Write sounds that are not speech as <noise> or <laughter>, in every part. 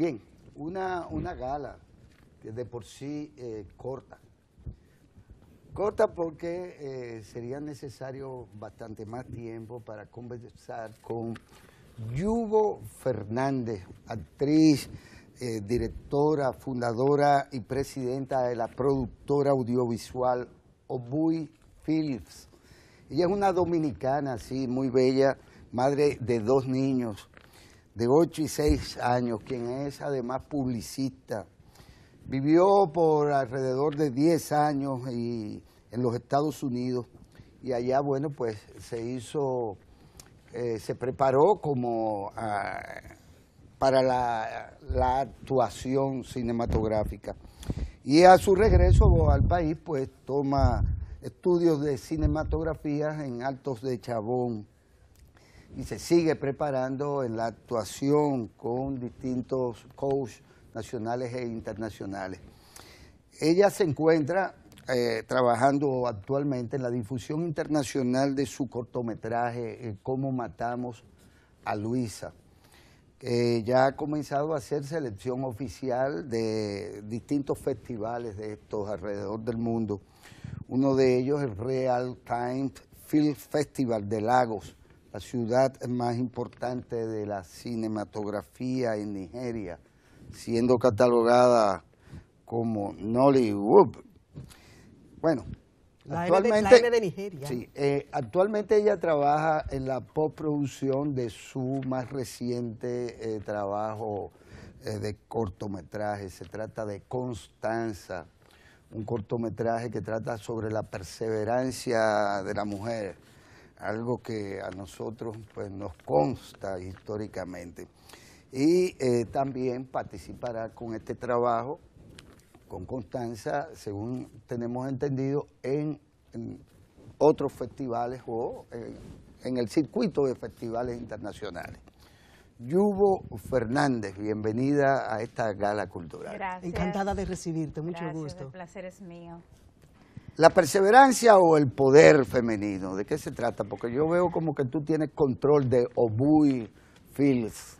Bien, una, gala que de por sí eh, corta. Corta porque eh, sería necesario bastante más tiempo para conversar con Yugo Fernández, actriz, eh, directora, fundadora y presidenta de la productora audiovisual Obuy Phillips. Ella es una dominicana, sí, muy bella, madre de dos niños, de 8 y 6 años, quien es además publicista. Vivió por alrededor de 10 años en los Estados Unidos y allá, bueno, pues se hizo, eh, se preparó como ah, para la, la actuación cinematográfica. Y a su regreso al país, pues toma estudios de cinematografía en Altos de Chabón, y se sigue preparando en la actuación con distintos coaches nacionales e internacionales. Ella se encuentra eh, trabajando actualmente en la difusión internacional de su cortometraje eh, Cómo matamos a Luisa. ya ha comenzado a hacer selección oficial de distintos festivales de estos alrededor del mundo. Uno de ellos el Real Time Film Festival de Lagos, la ciudad más importante de la cinematografía en Nigeria, siendo catalogada como Nollywood. Bueno, la actualmente, Nigeria. Sí, eh, actualmente ella trabaja en la postproducción de su más reciente eh, trabajo eh, de cortometraje. Se trata de Constanza, un cortometraje que trata sobre la perseverancia de la mujer algo que a nosotros pues, nos consta históricamente. Y eh, también participará con este trabajo, con Constanza, según tenemos entendido, en, otros festivales o en el circuito de festivales internacionales. Yubo Fernández, bienvenida a esta gala cultural. Gracias. Encantada de recibirte, mucho Gracias, gusto. El placer es mío. La perseverancia o el poder femenino, ¿de qué se trata? Porque yo veo como que tú tienes control de Obuy Fields.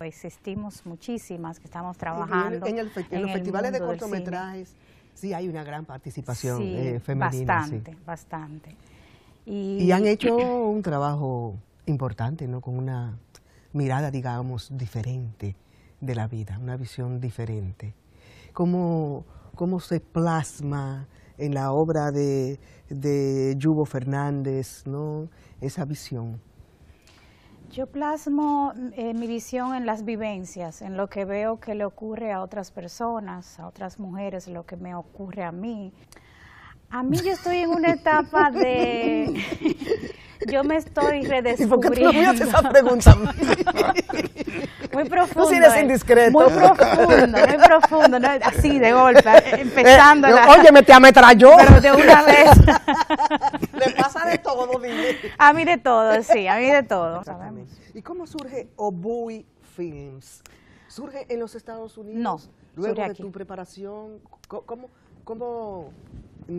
Existimos pues muchísimas que estamos trabajando. En, los festivales de cortometrajes sí hay una gran participación eh, femenina. Bastante, bastante. Y, y han hecho un trabajo importante, ¿no? Con una mirada, digamos, diferente de la vida, una visión diferente. Cómo, cómo se plasma en la obra de, de Fernández, ¿no? esa visión. Yo plasmo eh, mi visión en las vivencias, en lo que veo que le ocurre a otras personas, a otras mujeres, lo que me ocurre a mí. A mí yo estoy en una etapa de... <laughs> yo me estoy redescubriendo. <laughs> ¿Y por qué tú no me haces esa pregunta? <laughs> muy profundo. Tú sí eres eh. indiscreto. Muy profundo, muy profundo. Así, de golpe, <laughs> eh, empezando. oye, me te yo. Pero de una vez. Le pasa de todo, dile. A mí de todo, sí, a mí de todo. ¿Y cómo surge Obui Films? ¿Surge en los Estados Unidos? No. Luego de tu preparación, ¿cómo, cómo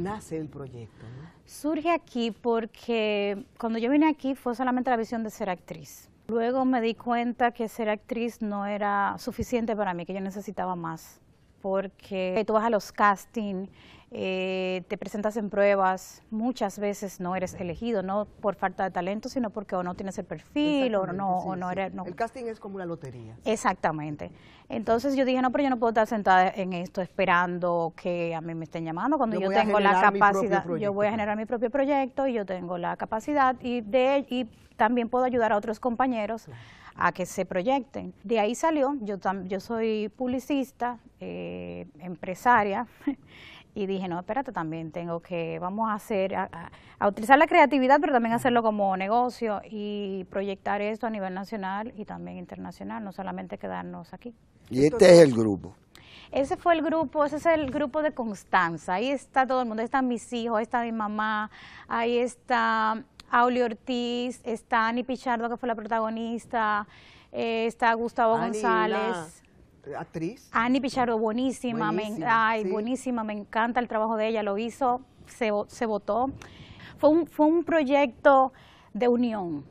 nace el proyecto? Surge aquí porque cuando yo vine aquí fue solamente la visión de ser actriz. Luego me di cuenta que ser actriz no era suficiente para mí, que yo necesitaba más porque tú vas a los castings, eh, te presentas en pruebas, muchas veces no eres elegido, no por falta de talento, sino porque o no tienes el perfil o no, no eres... El casting es como una lotería. Exactamente. Entonces yo dije, no, pero yo no puedo estar sentada en esto esperando que a mí me estén llamando cuando yo, tengo la capacidad, yo voy a pues". generar mi propio proyecto y yo tengo la capacidad y, de, y también puedo ayudar a otros compañeros a que se proyecten. De ahí salió, yo, yo soy publicista, eh, empresaria, <laughs> y dije, no, espérate, también tengo que, vamos a hacer, a, a, utilizar la creatividad, pero también hacerlo como negocio y proyectar esto a nivel nacional y también internacional, no solamente quedarnos aquí. ¿Y este es el grupo? Ese fue el grupo, ese es el grupo de Constanza, ahí está todo el mundo, ahí están mis hijos, ahí está mi mamá, ahí está Auli Ortiz, está Ani Pichardo, que fue la protagonista, eh, está Gustavo González. Actriz. Ani Pichardo, buenísima, me, ay, buenísima, me encanta el trabajo de ella, lo hizo, se, votó. Fue un, fue un proyecto de unión.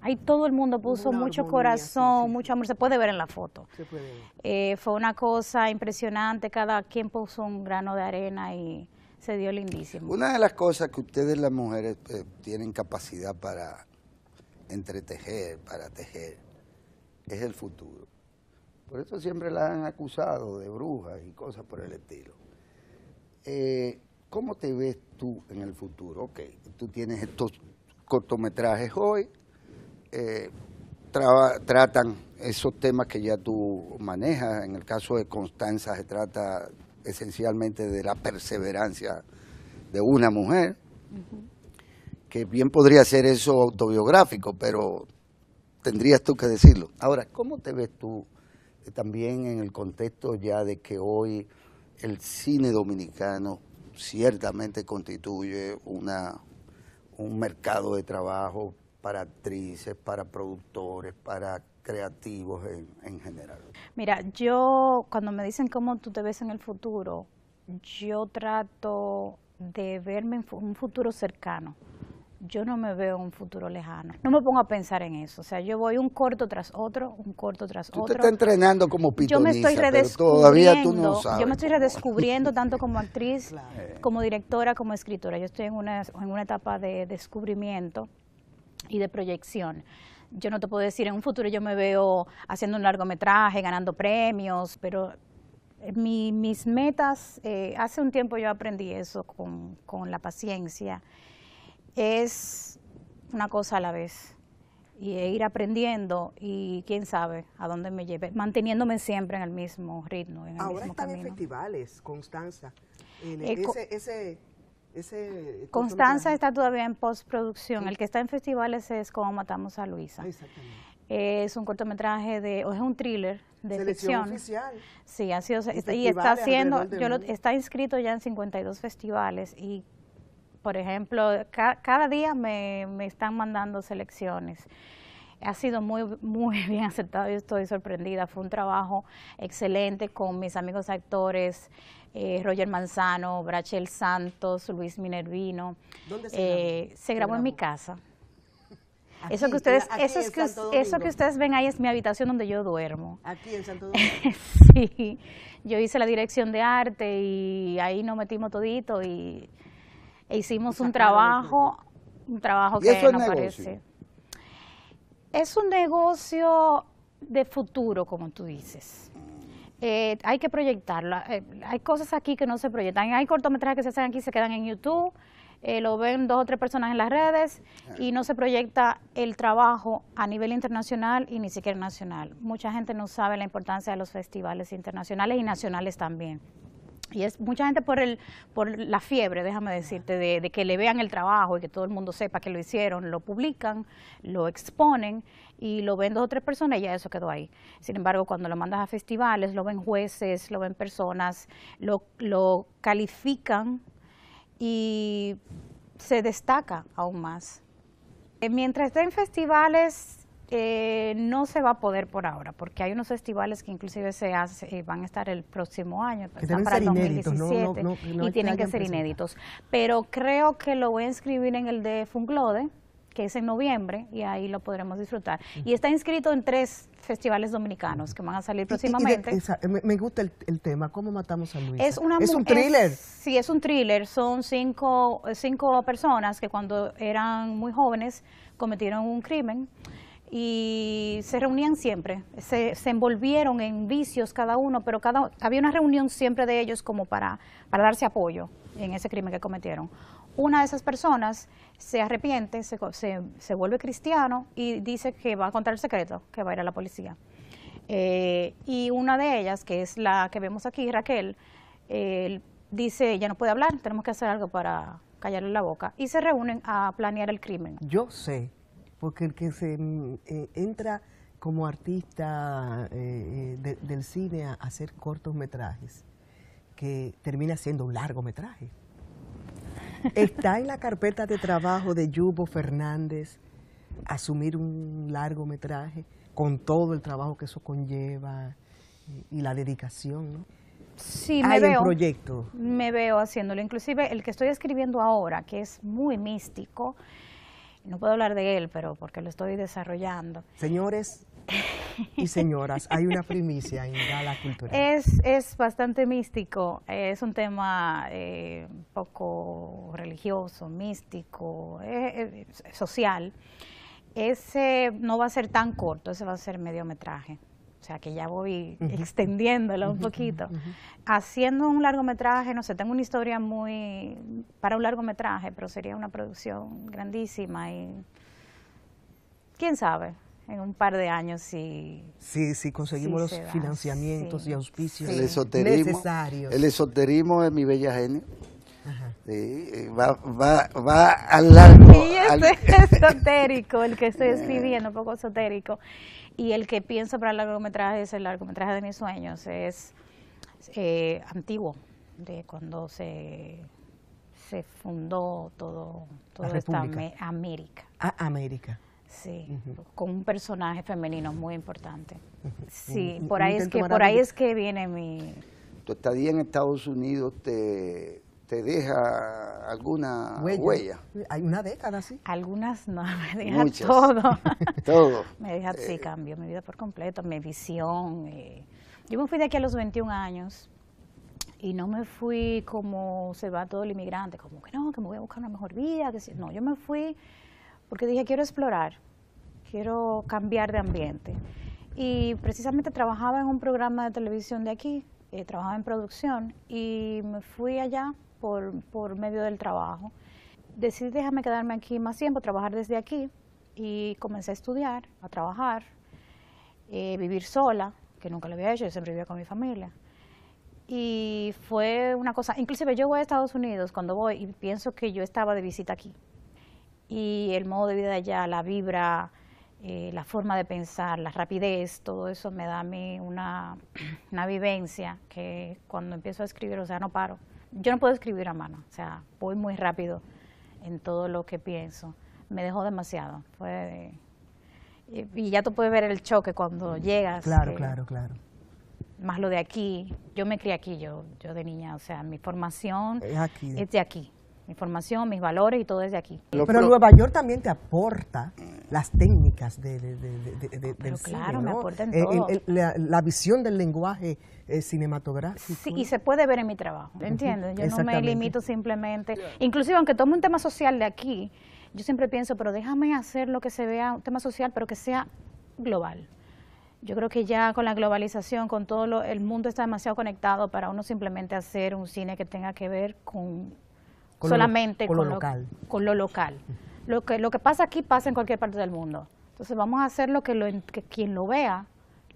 Ahí todo el mundo puso mucho corazón, mucho amor. Se puede ver en la foto. Se puede eh, fue una cosa impresionante. Cada quien puso un grano de arena y se dio el indicio. Una de las cosas que ustedes las mujeres pues, tienen capacidad para entretejer, para tejer, es el futuro. Por eso siempre la han acusado de brujas y cosas por el estilo. Eh, ¿Cómo te ves tú en el futuro? Ok, tú tienes estos cortometrajes hoy, eh, tratan esos temas que ya tú manejas. En el caso de Constanza se trata esencialmente de la perseverancia de una mujer, que bien podría ser eso autobiográfico, pero tendrías tú que decirlo. Ahora, ¿cómo te ves tú eh, también en el contexto ya de que hoy el cine dominicano ciertamente constituye una, un mercado de trabajo para actrices, para productores, para creativos en, general? Mira, yo cuando me dicen cómo tú te ves en el futuro, yo trato de verme en un futuro cercano. Yo no me veo un futuro lejano. No me pongo a pensar en eso. O sea, yo voy un corto tras otro, un corto tras otro. Tú te estás entrenando como pitonisa, yo me estoy redescubriendo, todavía tú no sabes Yo me estoy redescubriendo tanto como actriz, <laughs> como directora, como escritora. Yo estoy en una, en una etapa de descubrimiento y de proyección yo no te puedo decir, en un futuro yo me veo haciendo un largometraje, ganando premios, pero eh, mis metas, eh, hace un tiempo yo aprendí eso con, la paciencia, es una cosa a la vez y ir aprendiendo y quién sabe a dónde me lleve, manteniéndome siempre en el mismo ritmo. En Ahora están en festivales, Constanza. Eh, ese eh, Constanza está todavía en postproducción. El que está en festivales es Como Matamos a Luisa. Es un cortometraje de, o es un thriller de Selección Oficial. Sí, ha sido, y, está haciendo, yo está inscrito ya en 52 festivales y, por ejemplo, cada día me, me están mandando selecciones ha sido muy, muy <laughs> bien aceptado y estoy sorprendida. Fue un trabajo excelente con mis amigos actores, eh, Roger Manzano, Brachel Santos, Luis Minervino. ¿Dónde se eh, grabó? se grabó en mi casa. eso que ustedes, eso, es eso que ustedes ven ahí es mi habitación donde yo duermo. Aquí en Santo Domingo. <laughs> sí, yo hice la dirección de arte y ahí nos metimos todito y e hicimos un trabajo, un trabajo que no parece. Es un negocio de futuro, como tú dices. Eh, hay que proyectarlo. Eh, hay cosas aquí que no se proyectan. Hay cortometrajes que se hacen aquí, se quedan en YouTube, eh, lo ven dos o tres personas en las redes y no se proyecta el trabajo a nivel internacional y ni siquiera nacional. Mucha gente no sabe la importancia de los festivales internacionales y nacionales también. Y es mucha gente por el por la fiebre, déjame decirte, de, que le vean el trabajo y que todo el mundo sepa que lo hicieron, lo publican, lo exponen y lo ven dos o tres personas y ya eso quedó ahí. Sin embargo, cuando lo mandas a festivales, lo ven jueces, lo ven personas, lo, califican y se destaca aún más. Eh, mientras estén en festivales, eh, no se va a poder por ahora, porque hay unos festivales que inclusive se hace, eh, van a estar el próximo año, están para 2017, y tienen que, ser inéditos. Pero creo que lo voy a inscribir en el de Funglode, que es en noviembre, y ahí lo podremos disfrutar. Y está inscrito en tres festivales dominicanos que van a salir próximamente. Eh, me, gusta el, tema, ¿cómo matamos a Luisa? Es, un thriller. sí, es un thriller. Son cinco, cinco personas que cuando eran muy jóvenes cometieron un crimen y se reunían siempre, se, envolvieron en vicios cada uno, pero cada, había una reunión siempre de ellos como para, para darse apoyo en ese crimen que cometieron. Una de esas personas se arrepiente, se, se, se vuelve cristiano y dice que va a contar el secreto, que va a ir a la policía. Eh, y una de ellas, que es la que vemos aquí, Raquel, dice, ya no puede hablar, tenemos que hacer algo para callarle la boca. Y se reúnen a planear el crimen. Yo sé porque el que se mm, eh, entra como artista eh, eh, del cine a hacer cortos metrajes, que termina siendo un largometraje, está en la carpeta de trabajo de Yubo Fernández asumir un largometraje con todo el trabajo que eso conlleva y, la dedicación, ¿no? Sí, proyecto. Me veo haciéndolo. Inclusive el que estoy escribiendo ahora, que es muy místico, no puedo hablar de él, pero porque lo estoy desarrollando. Señores y señoras, hay una primicia en Gala Cultural. <laughs> Es, es bastante místico, eh, es un tema eh, poco religioso, místico, eh, social. Ese no va a ser tan corto, ese va a ser mediometraje o sea que ya voy extendiéndolo un poquito, haciendo un largometraje, no sé, tengo una historia muy, para un largometraje, pero sería una producción grandísima y quién sabe, en un par de años si... Sí, sí, conseguimos los financiamientos y auspicios necesarios. El esoterismo es mi bella genio. Sí, eh, va, va, va al largo. <laughs> esotérico, el que estoy <laughs> escribiendo, un poco esotérico. Y el que pienso para el largometraje es el largometraje de mis sueños. Es eh, antiguo, de cuando se, se fundó todo, toda esta América. a ah, América. Sí, con un personaje femenino muy importante. Sí, por ahí, es que, por ahí es que viene mi... Tu estadía en Estados Unidos te te deja alguna huella. Hay una década, sí. Algunas no, <laughs> me deja todo. <laughs> todo. <laughs> Me deja, sí, eh, cambio mi vida por completo, mi visión. Eh. Yo me fui de aquí a los 21 años y no me fui como se va todo el inmigrante, como que no, que me voy a buscar una mejor vida. No, yo me fui porque dije, quiero explorar, quiero cambiar de ambiente. Y precisamente trabajaba en un programa de televisión de aquí, eh, trabajaba en producción y me fui allá por, medio del trabajo. Decidí dejarme quedarme aquí más tiempo, trabajar desde aquí y comencé a estudiar, a trabajar, eh, vivir sola, que nunca lo había hecho, yo siempre vivía con mi familia. Y fue una cosa, inclusive yo voy a Estados Unidos cuando voy y pienso que yo estaba de visita aquí. Y el modo de vida allá, la vibra, eh, la forma de pensar, la rapidez, todo eso me da a mí una, <clears throat> una vivencia que cuando empiezo a escribir, o sea, no paro yo no puedo escribir a mano, o sea, voy muy rápido en todo lo que pienso. Me dejó demasiado. Fue, y, ya tú puedes ver el choque cuando llegas. Claro, eh, claro, claro. Más lo de aquí, yo me crié aquí, yo, yo de niña, o sea, mi formación aquí. es de aquí. Mi formación, mis valores y todo es de aquí. Pero Nueva York también te aporta las técnicas de, del claro, cine, eh, la, visión del lenguaje eh, cinematográfico. Sí, y se puede ver en mi trabajo, ¿entiendes? Yo no me limito simplemente, inclusive aunque tome un tema social de aquí, yo siempre pienso, pero déjame hacer lo que se vea, un tema social, pero que sea global. Yo creo que ya con la globalización, con todo lo, el mundo está demasiado conectado para uno simplemente hacer un cine que tenga que ver con, solamente con, lo, local. con lo local. Lo que, lo que pasa aquí pasa en cualquier parte del mundo. Entonces vamos a hacer lo que, lo, que quien lo vea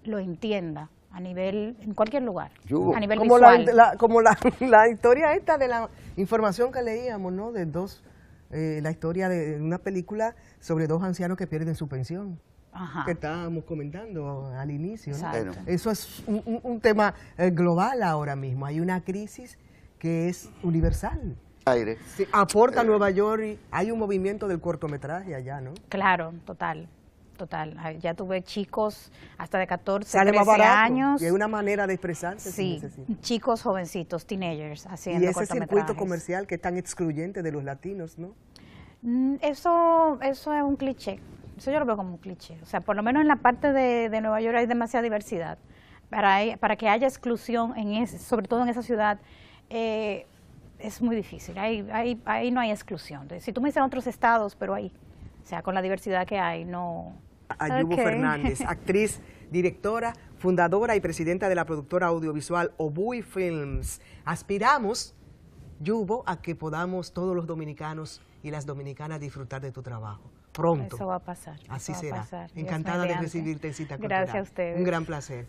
lo entienda a nivel, en cualquier lugar, a nivel como visual. La, como la, <laughs> la, historia esta de la información que leíamos, ¿no? De dos, eh, la historia de una película sobre dos ancianos que pierden su pensión. que estábamos comentando al inicio. Eso es un, tema eh, global ahora mismo. Hay una crisis que es universal aire. Sí, aporta eh, Nueva York, hay un movimiento del cortometraje allá, ¿no? Claro, total, total. Ah, ya tuve chicos hasta de 14, Sale años. Y hay una manera de expresarse. Sí, chicos jovencitos, teenagers, haciendo Y ese circuito comercial que es tan excluyente de los latinos, ¿no? Mm, eso, eso es un cliché. Eso yo lo veo como un cliché. O sea, por lo menos en la parte de, Nueva York hay demasiada diversidad. Para, para que haya exclusión, en ese, sobre todo en esa ciudad, eh, es muy difícil, ahí, ahí no hay exclusión. Si tú me dices en otros estados, pero ahí, o sea, con la diversidad que hay, no... Ayubo Fernández, <laughs> actriz, directora, fundadora y presidenta de la productora audiovisual Obui Films. Aspiramos, Yubo, a que podamos todos los dominicanos y las dominicanas disfrutar de tu trabajo. Pronto. Eso va a pasar. Así será. Encantada de recibirte en Cita Cultural. Gracias a ustedes. Un gran placer.